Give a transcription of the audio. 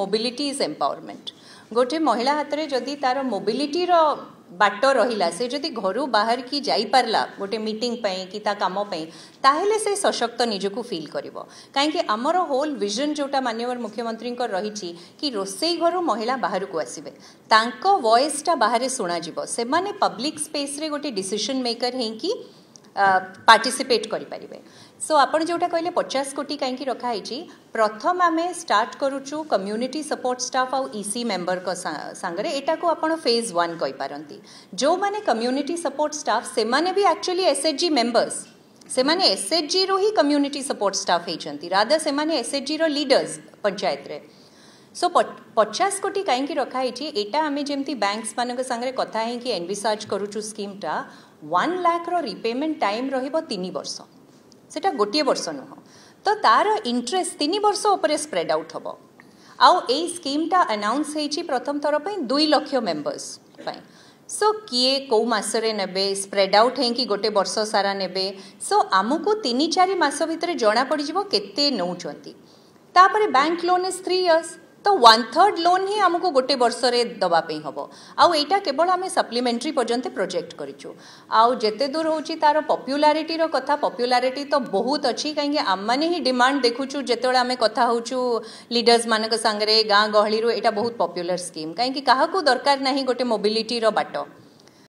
mobility is empowerment ଗୋଟେ ମହିଳା ହାତରେ ଯଦି ତା'ର ମୋବିଲିଟିର ବାଟ ରହିଲା ସେ ଯଦି ଘରୁ ବାହାରିକି ଯାଇପାରିଲା ଗୋଟେ ମିଟିଂ ପାଇଁ କି ତା କାମ ପାଇଁ ତାହେଲେ ସେ ସଶକ୍ତ ନିଜକୁ ଫିଲ୍ କରିବ କାହିଁକି ଆମର ହୋଲ୍ ଭିଜନ୍ ଯେଉଁଟା ମାନ୍ୟବର ମୁଖ୍ୟମନ୍ତ୍ରୀଙ୍କର ରହିଛି କି ରୋଷେଇ ଘରୁ ମହିଳା ବାହାରକୁ ଆସିବେ ତାଙ୍କ ଭଏସ୍ଟା ବାହାରେ ଶୁଣାଯିବ ସେମାନେ ପବ୍ଲିକ୍ ସ୍ପେସ୍ରେ ଗୋଟେ ଡିସିସନ୍ ମେକର୍ ହେଇକି ପାର୍ଟିସିପେଟ୍ କରିପାରିବେ ସୋ ଆପଣ ଯେଉଁଟା କହିଲେ ପଚାଶ କୋଟି କାହିଁକି ରଖାହେଇଛି ପ୍ରଥମ ଆମେ ଷ୍ଟାର୍ଟ କରୁଛୁ କମ୍ୟୁନିଟି ସପୋର୍ଟ ଷ୍ଟାଫ୍ ଆଉ ଇ ସି ମେମ୍ବରଙ୍କ ସାଙ୍ଗରେ ଏଇଟାକୁ ଆପଣ ଫେଜ୍ ୱାନ୍ କହିପାରନ୍ତି ଯେଉଁମାନେ କମ୍ୟୁନିଟି ସପୋର୍ଟ ଷ୍ଟାଫ୍ ସେମାନେ ବି actually S H G members ସେମାନେ ଏସ୍ ଏଚ୍ ଜିରୁ ହିଁ କମ୍ୟୁନିଟି ସପୋର୍ଟ ଷ୍ଟାଫ୍ ହେଇଛନ୍ତି ରାଧା ସେମାନେ ଏସ୍ ଏଚ୍ ଜିର ଲିଡର୍ସ ପଞ୍ଚାୟତରେ ସୋ ପଚାଶ କୋଟି କାହିଁକି ରଖାହେଇଛି ଏଇଟା ଆମେ ଯେମିତି ବ୍ୟାଙ୍କସ୍ ମାନଙ୍କ ସାଙ୍ଗରେ କଥା ହେଇକି ଏନ୍ଭିସାର୍ଜ କରୁଛୁ ସ୍କିମ୍ଟା ୱାନ୍ ଲାଖ୍ର ରିପେମେଣ୍ଟ ଟାଇମ୍ ରହିବ ତିନି ବର୍ଷ ସେଇଟା ଗୋଟିଏ ବର୍ଷ ନୁହଁ ତ ତା'ର ଇଣ୍ଟରେଷ୍ଟ ତିନି ବର୍ଷ ଉପରେ ସ୍ପ୍ରେଡ୍ ଆଉଟ୍ ହେବ ଆଉ ଏଇ ସ୍କିମ୍ଟା ଆନାଉନ୍ସ ହେଇଛି ପ୍ରଥମ ଥର ପାଇଁ ଦୁଇ ଲକ୍ଷ ମେମ୍ବର୍ସ ପାଇଁ ସୋ କିଏ କେଉଁ ମାସରେ ନେବେ ସ୍ପ୍ରେଡ୍ ଆଉଟ୍ ହେଇକି ଗୋଟେ ବର୍ଷ ସାରା ନେବେ ସୋ ଆମକୁ ତିନି ଚାରି ମାସ ଭିତରେ ଜଣାପଡ଼ିଯିବ କେତେ ନେଉଛନ୍ତି ତାପରେ bank loan is three years ତ ୱାନ୍ ଥର୍ଡ଼ ଲୋନ୍ ହିଁ ଆମକୁ ଗୋଟେ ବର୍ଷରେ ଦେବା ପାଇଁ ହେବ ଆଉ ଏଇଟା କେବଳ ଆମେ ସପ୍ଲିମେଣ୍ଟାରୀ ପର୍ଯ୍ୟନ୍ତ ପ୍ରୋଜେକ୍ଟ କରିଛୁ ଆଉ ଯେତେ ଦୂର ହେଉଛି ତା'ର ପପୁଲାରିଟିର କଥା ପପୁଲାରିଟି ତ ବହୁତ ଅଛି କାହିଁକି ଆମମାନେ ହିଁ ଡିମାଣ୍ଡ ଦେଖୁଛୁ ଯେତେବେଳେ ଆମେ କଥା ହେଉଛୁ ଲିଡର୍ସମାନଙ୍କ ସାଙ୍ଗରେ ଗାଁ ଗହଳିରୁ ଏଇଟା ବହୁତ ପପୁଲାର ସ୍କିମ୍ କାହିଁକି କାହାକୁ ଦରକାର ନାହିଁ ଗୋଟେ ମୋବିଲିଟିର ବାଟ